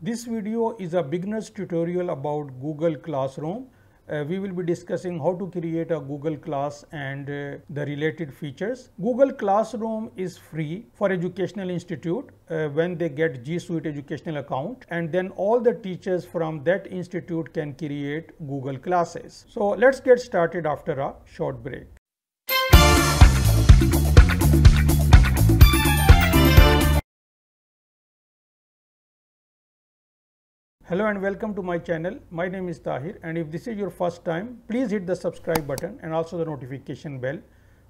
This video is a beginner's tutorial about Google Classroom. Uh, we will be discussing how to create a Google Class and uh, the related features. Google Classroom is free for educational institute uh, when they get G Suite educational account and then all the teachers from that institute can create Google Classes. So let's get started after a short break. Hello and welcome to my channel. My name is Tahir and if this is your first time, please hit the subscribe button and also the notification bell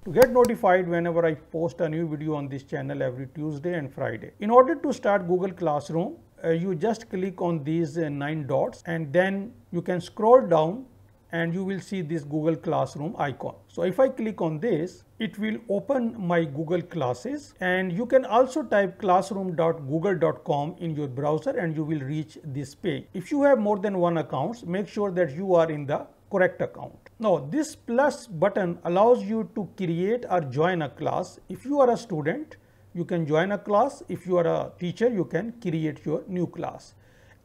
to get notified whenever I post a new video on this channel every Tuesday and Friday. In order to start Google Classroom, uh, you just click on these uh, nine dots and then you can scroll down and you will see this Google Classroom icon. So if I click on this, it will open my Google Classes and you can also type classroom.google.com in your browser and you will reach this page. If you have more than one accounts, make sure that you are in the correct account. Now this plus button allows you to create or join a class. If you are a student, you can join a class. If you are a teacher, you can create your new class.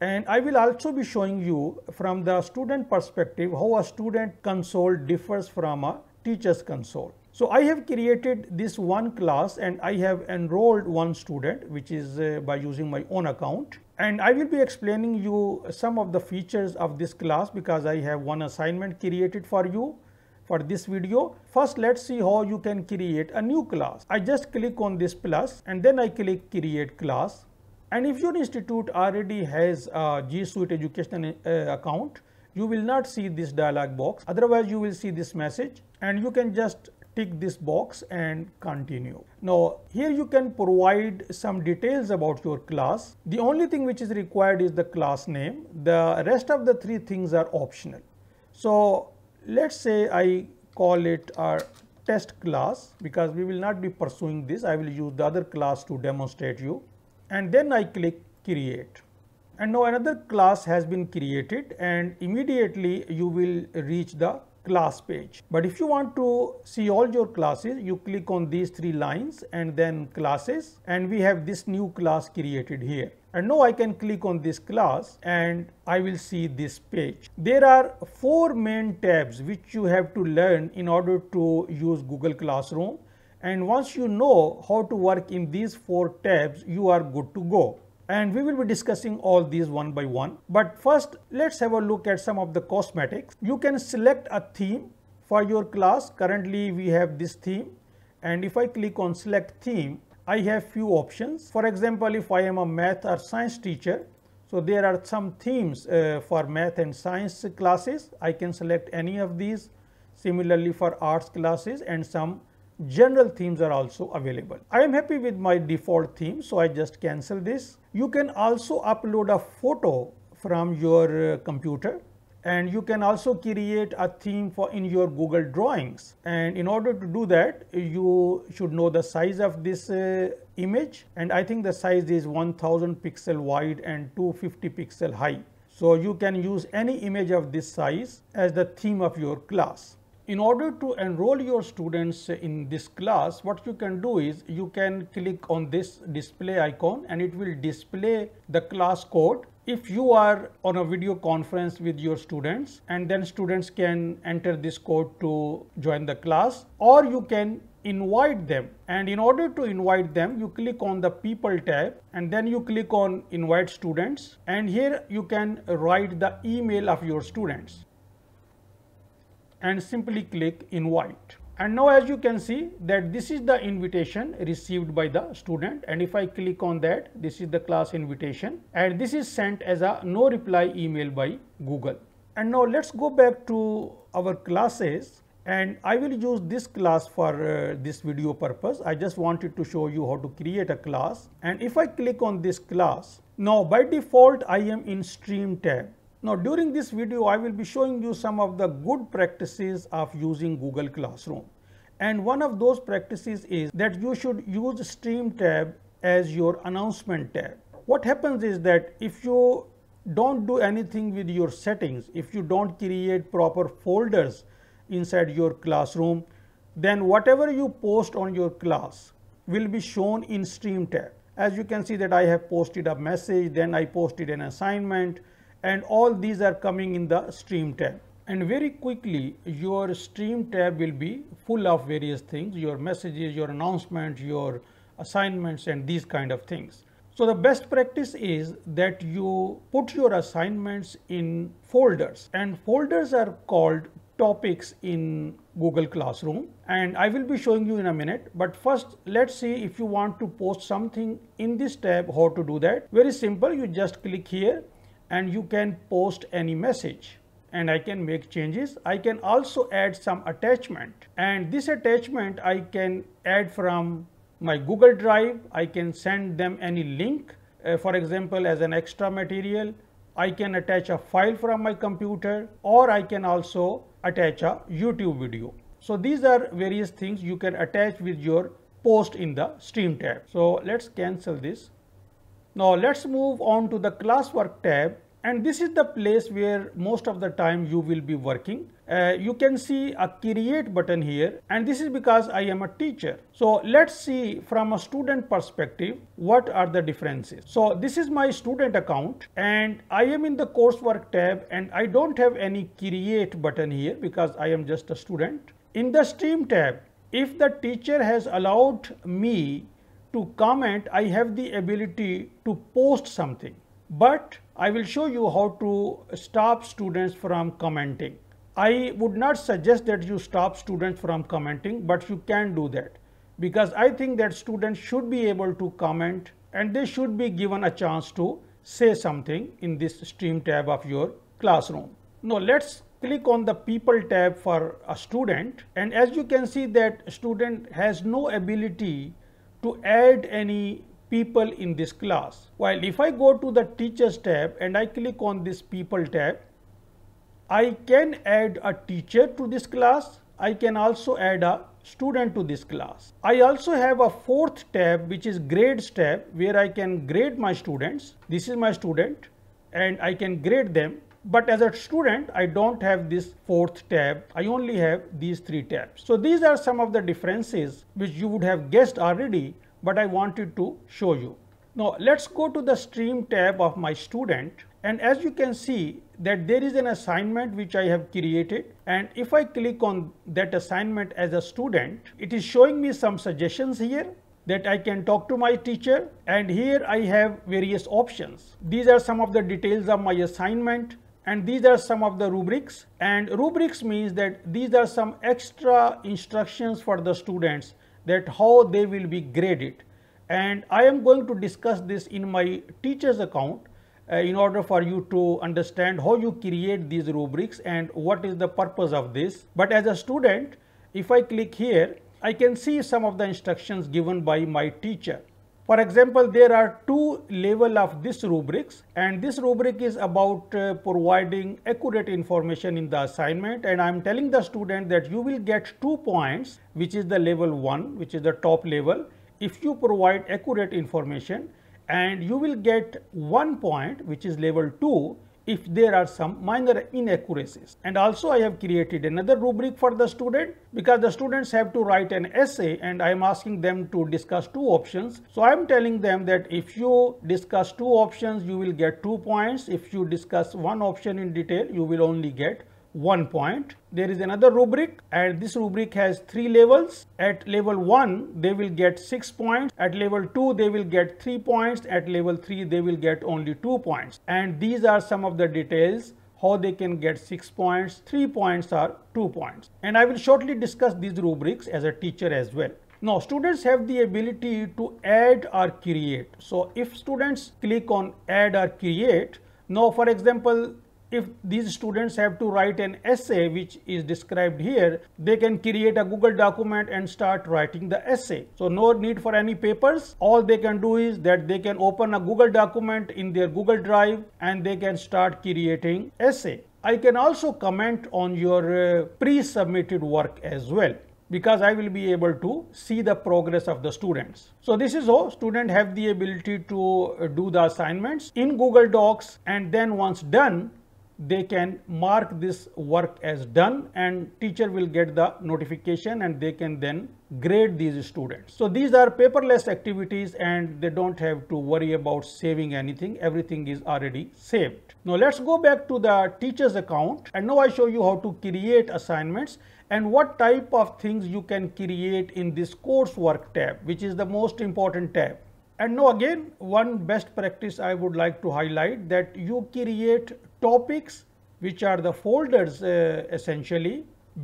And I will also be showing you from the student perspective how a student console differs from a teacher's console. So I have created this one class and I have enrolled one student which is uh, by using my own account. And I will be explaining you some of the features of this class because I have one assignment created for you for this video. First let's see how you can create a new class. I just click on this plus and then I click create class. And if your institute already has a G Suite education uh, account, you will not see this dialog box. Otherwise, you will see this message and you can just tick this box and continue. Now here you can provide some details about your class. The only thing which is required is the class name. The rest of the three things are optional. So let's say I call it our test class because we will not be pursuing this. I will use the other class to demonstrate you and then I click create and now another class has been created and immediately you will reach the class page. But if you want to see all your classes, you click on these three lines and then classes and we have this new class created here. And now I can click on this class and I will see this page. There are four main tabs which you have to learn in order to use Google Classroom. And once you know how to work in these four tabs, you are good to go. And we will be discussing all these one by one. But first, let's have a look at some of the cosmetics. You can select a theme for your class. Currently, we have this theme. And if I click on select theme, I have few options. For example, if I am a math or science teacher, so there are some themes uh, for math and science classes. I can select any of these. Similarly for arts classes and some general themes are also available. I am happy with my default theme, so I just cancel this. You can also upload a photo from your uh, computer and you can also create a theme for in your Google Drawings. And in order to do that, you should know the size of this uh, image. And I think the size is 1000 pixel wide and 250 pixel high. So you can use any image of this size as the theme of your class in order to enroll your students in this class what you can do is you can click on this display icon and it will display the class code if you are on a video conference with your students and then students can enter this code to join the class or you can invite them and in order to invite them you click on the people tab and then you click on invite students and here you can write the email of your students and simply click invite. And now as you can see that this is the invitation received by the student and if I click on that this is the class invitation and this is sent as a no reply email by Google. And now let's go back to our classes and I will use this class for uh, this video purpose. I just wanted to show you how to create a class and if I click on this class, now by default I am in stream tab now, during this video, I will be showing you some of the good practices of using Google Classroom. And one of those practices is that you should use Stream tab as your announcement tab. What happens is that if you don't do anything with your settings, if you don't create proper folders inside your classroom, then whatever you post on your class will be shown in Stream tab. As you can see that I have posted a message, then I posted an assignment, and all these are coming in the stream tab and very quickly your stream tab will be full of various things your messages your announcements your assignments and these kind of things so the best practice is that you put your assignments in folders and folders are called topics in Google Classroom and I will be showing you in a minute but first let's see if you want to post something in this tab how to do that very simple you just click here and you can post any message and I can make changes. I can also add some attachment and this attachment I can add from my Google Drive. I can send them any link uh, for example as an extra material. I can attach a file from my computer or I can also attach a YouTube video. So these are various things you can attach with your post in the stream tab. So let's cancel this. Now let's move on to the classwork tab and this is the place where most of the time you will be working. Uh, you can see a create button here and this is because I am a teacher. So let's see from a student perspective what are the differences. So this is my student account and I am in the coursework tab and I don't have any create button here because I am just a student. In the stream tab, if the teacher has allowed me to comment, I have the ability to post something but I will show you how to stop students from commenting. I would not suggest that you stop students from commenting, but you can do that because I think that students should be able to comment and they should be given a chance to say something in this stream tab of your classroom. Now let's click on the people tab for a student and as you can see that student has no ability to add any people in this class. While if I go to the teachers tab and I click on this people tab, I can add a teacher to this class. I can also add a student to this class. I also have a fourth tab which is grades tab where I can grade my students. This is my student and I can grade them. But as a student, I don't have this fourth tab. I only have these three tabs. So these are some of the differences which you would have guessed already but I wanted to show you. Now let's go to the stream tab of my student and as you can see that there is an assignment which I have created and if I click on that assignment as a student, it is showing me some suggestions here that I can talk to my teacher and here I have various options. These are some of the details of my assignment and these are some of the rubrics and rubrics means that these are some extra instructions for the students that how they will be graded and I am going to discuss this in my teacher's account uh, in order for you to understand how you create these rubrics and what is the purpose of this. But as a student, if I click here, I can see some of the instructions given by my teacher. For example, there are two level of this rubrics and this rubric is about uh, providing accurate information in the assignment and I am telling the student that you will get two points which is the level 1 which is the top level if you provide accurate information and you will get one point which is level 2 if there are some minor inaccuracies. And also I have created another rubric for the student because the students have to write an essay and I am asking them to discuss two options. So I am telling them that if you discuss two options, you will get two points. If you discuss one option in detail, you will only get one point. There is another rubric and this rubric has three levels. At level 1 they will get 6 points, at level 2 they will get 3 points, at level 3 they will get only 2 points and these are some of the details how they can get 6 points, 3 points or 2 points and I will shortly discuss these rubrics as a teacher as well. Now students have the ability to add or create. So if students click on add or create, now for example if these students have to write an essay which is described here, they can create a Google document and start writing the essay. So no need for any papers. All they can do is that they can open a Google document in their Google Drive and they can start creating essay. I can also comment on your uh, pre-submitted work as well because I will be able to see the progress of the students. So this is how student have the ability to uh, do the assignments in Google Docs and then once done, they can mark this work as done and teacher will get the notification and they can then grade these students. So these are paperless activities and they don't have to worry about saving anything. Everything is already saved. Now let's go back to the teacher's account and now I show you how to create assignments and what type of things you can create in this coursework tab which is the most important tab. And now again one best practice I would like to highlight that you create topics which are the folders uh, essentially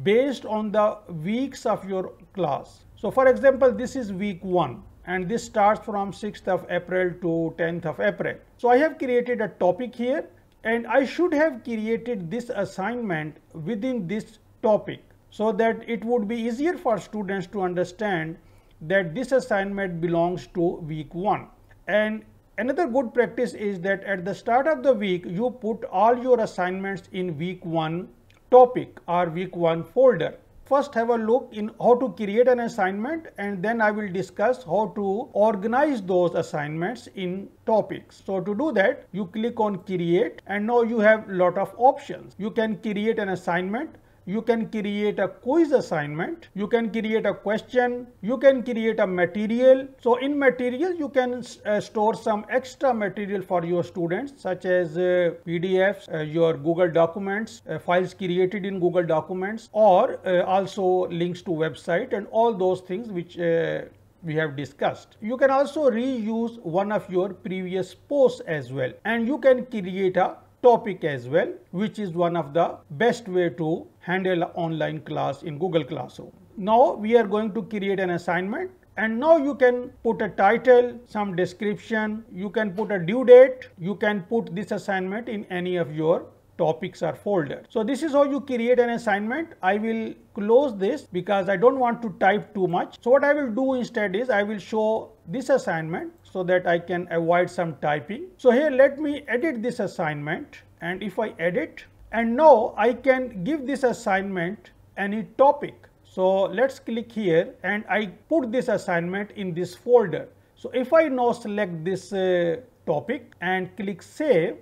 based on the weeks of your class. So for example, this is week 1 and this starts from 6th of April to 10th of April. So I have created a topic here and I should have created this assignment within this topic so that it would be easier for students to understand that this assignment belongs to week 1 and Another good practice is that at the start of the week, you put all your assignments in week 1 topic or week 1 folder. First have a look in how to create an assignment and then I will discuss how to organize those assignments in topics. So to do that, you click on create and now you have lot of options. You can create an assignment you can create a quiz assignment, you can create a question, you can create a material. So in material, you can uh, store some extra material for your students such as uh, PDFs, uh, your Google documents, uh, files created in Google documents or uh, also links to website and all those things which uh, we have discussed. You can also reuse one of your previous posts as well and you can create a topic as well which is one of the best way to handle online class in Google Classroom. Now we are going to create an assignment and now you can put a title, some description, you can put a due date, you can put this assignment in any of your topics or folder. So this is how you create an assignment. I will close this because I don't want to type too much. So what I will do instead is I will show this assignment so that I can avoid some typing. So here let me edit this assignment and if I edit and now I can give this assignment any topic. So let's click here and I put this assignment in this folder. So if I now select this uh, topic and click save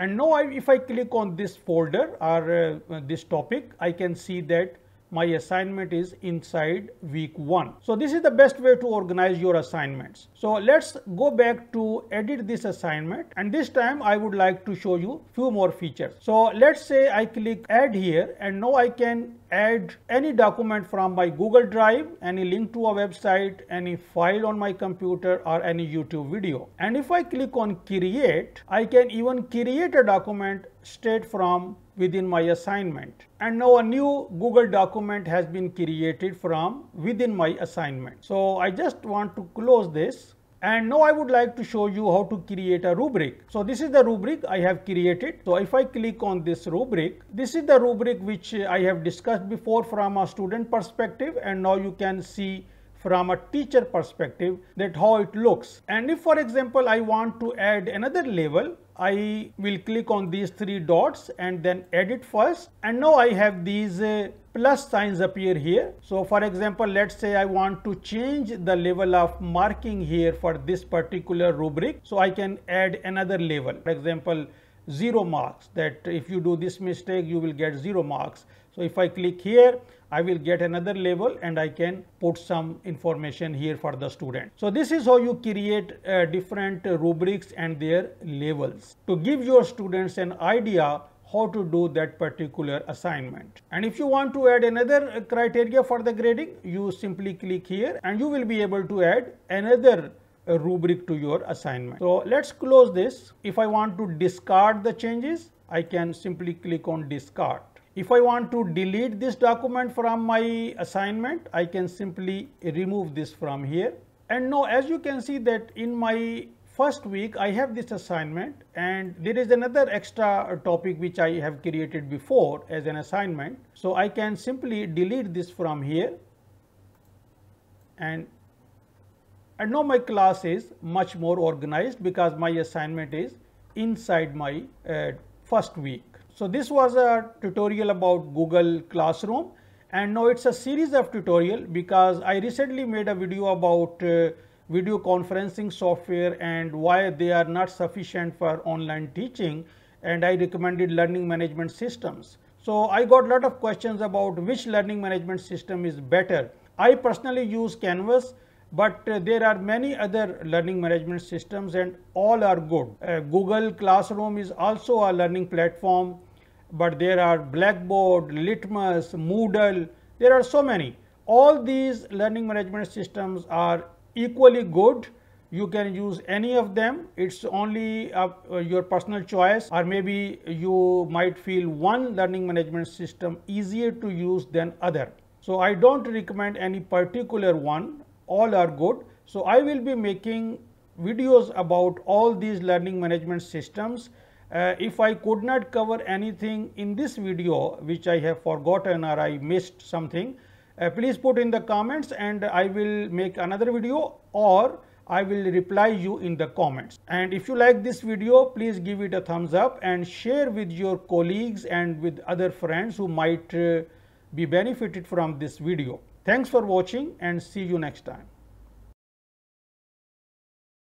and now I, if I click on this folder or uh, this topic I can see that my assignment is inside week 1. So this is the best way to organize your assignments. So let's go back to edit this assignment and this time I would like to show you few more features. So let's say I click add here and now I can add any document from my Google Drive, any link to a website, any file on my computer or any YouTube video. And if I click on create, I can even create a document straight from within my assignment. And now a new Google document has been created from within my assignment. So I just want to close this and now I would like to show you how to create a rubric. So this is the rubric I have created. So if I click on this rubric, this is the rubric which I have discussed before from a student perspective and now you can see from a teacher perspective that how it looks. And if for example I want to add another level, I will click on these three dots and then edit first and now I have these uh, plus signs appear here. So for example, let's say I want to change the level of marking here for this particular rubric. So I can add another level, for example, zero marks that if you do this mistake, you will get zero marks. So if I click here, I will get another level and I can put some information here for the student. So this is how you create uh, different rubrics and their levels to give your students an idea how to do that particular assignment. And if you want to add another criteria for the grading, you simply click here and you will be able to add another rubric to your assignment. So let's close this. If I want to discard the changes, I can simply click on discard. If I want to delete this document from my assignment, I can simply remove this from here. And now as you can see that in my first week I have this assignment and there is another extra topic which I have created before as an assignment. So I can simply delete this from here and and now my class is much more organized because my assignment is inside my uh, first week. So this was a tutorial about Google Classroom and now it's a series of tutorial because I recently made a video about uh, video conferencing software and why they are not sufficient for online teaching and I recommended learning management systems. So I got lot of questions about which learning management system is better. I personally use Canvas but uh, there are many other learning management systems and all are good. Uh, Google Classroom is also a learning platform, but there are Blackboard, Litmus, Moodle, there are so many. All these learning management systems are equally good. You can use any of them. It's only uh, your personal choice or maybe you might feel one learning management system easier to use than other. So I don't recommend any particular one all are good. So I will be making videos about all these learning management systems. Uh, if I could not cover anything in this video which I have forgotten or I missed something, uh, please put in the comments and I will make another video or I will reply you in the comments. And if you like this video, please give it a thumbs up and share with your colleagues and with other friends who might uh, be benefited from this video. Thanks for watching and see you next time.